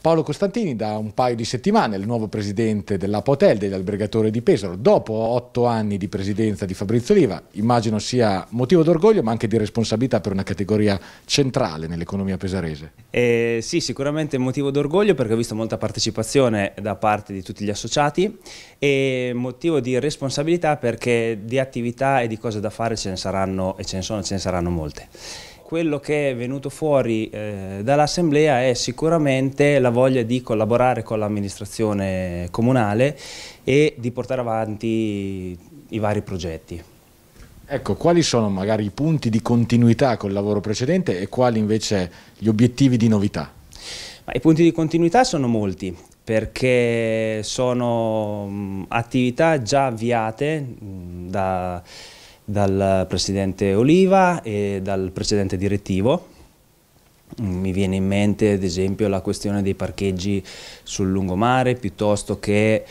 Paolo Costantini da un paio di settimane il nuovo presidente dell'Apotel, degli albergatori di Pesaro, dopo otto anni di presidenza di Fabrizio Oliva, immagino sia motivo d'orgoglio ma anche di responsabilità per una categoria centrale nell'economia pesarese. Eh, sì, sicuramente motivo d'orgoglio perché ho visto molta partecipazione da parte di tutti gli associati e motivo di responsabilità perché di attività e di cose da fare ce ne saranno e ce ne sono e ce ne saranno molte quello che è venuto fuori eh, dall'Assemblea è sicuramente la voglia di collaborare con l'amministrazione comunale e di portare avanti i vari progetti. Ecco, quali sono magari i punti di continuità col lavoro precedente e quali invece gli obiettivi di novità? Ma I punti di continuità sono molti perché sono mh, mm, attività già avviate mh, mm, da dal presidente Oliva e dal precedente direttivo. Mm, mi viene in mente ad esempio la questione dei parcheggi sul lungomare piuttosto che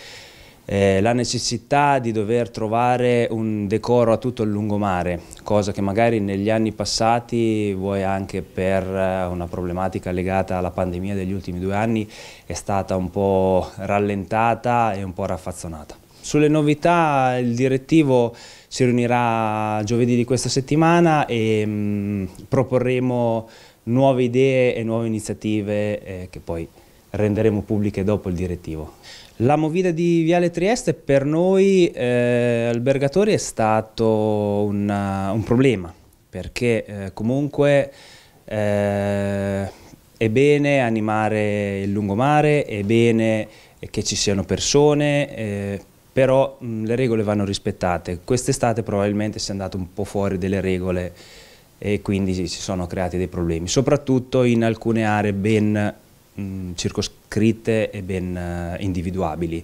eh, la necessità di dover trovare un decoro a tutto il lungomare, cosa che magari negli anni passati, vuoi anche per eh, una problematica legata alla pandemia degli ultimi due anni, è stata un po' rallentata e un po' raffazzonata. Sulle novità il direttivo si riunirà giovedì di questa settimana e mh, mm, proporremo nuove idee e nuove iniziative eh, che poi renderemo pubbliche dopo il direttivo. La movida di Viale Trieste per noi eh, albergatori è stato una, un problema perché eh, comunque eh, è bene animare il lungomare, è bene che ci siano persone, eh, però mh, le regole vanno rispettate. Quest'estate probabilmente si è andato un po' fuori delle regole e quindi si sono creati dei problemi, soprattutto in alcune aree ben mh, circoscritte e ben uh, individuabili.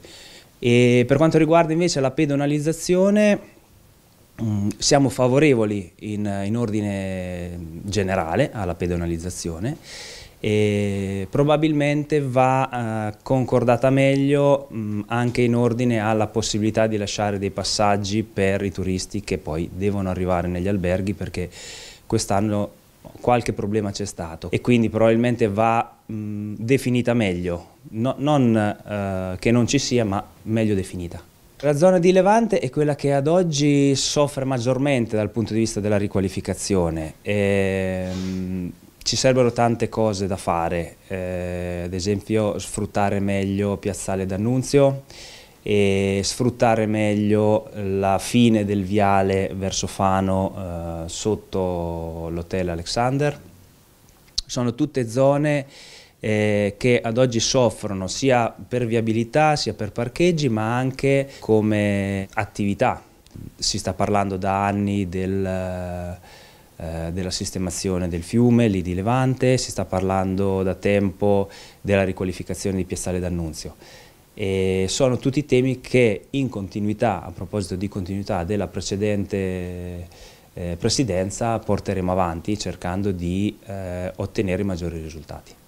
E per quanto riguarda invece la pedonalizzazione, mh, siamo favorevoli in, in ordine generale alla pedonalizzazione e probabilmente va eh, concordata meglio mh, mm, anche in ordine alla possibilità di lasciare dei passaggi per i turisti che poi devono arrivare negli alberghi perché quest'anno qualche problema c'è stato e quindi probabilmente va mh, mm, definita meglio, no, non eh, che non ci sia ma meglio definita. La zona di Levante è quella che ad oggi soffre maggiormente dal punto di vista della riqualificazione. E, ehm, ci servono tante cose da fare, eh, ad esempio sfruttare meglio Piazzale d'Annunzio e sfruttare meglio la fine del viale verso Fano eh, sotto l'hotel Alexander. Sono tutte zone eh, che ad oggi soffrono sia per viabilità sia per parcheggi ma anche come attività. Si sta parlando da anni del eh, della sistemazione del fiume, lì di Levante, si sta parlando da tempo della riqualificazione di Piazzale d'Annunzio. E sono tutti temi che in continuità, a proposito di continuità della precedente eh, presidenza, porteremo avanti cercando di eh, ottenere maggiori risultati.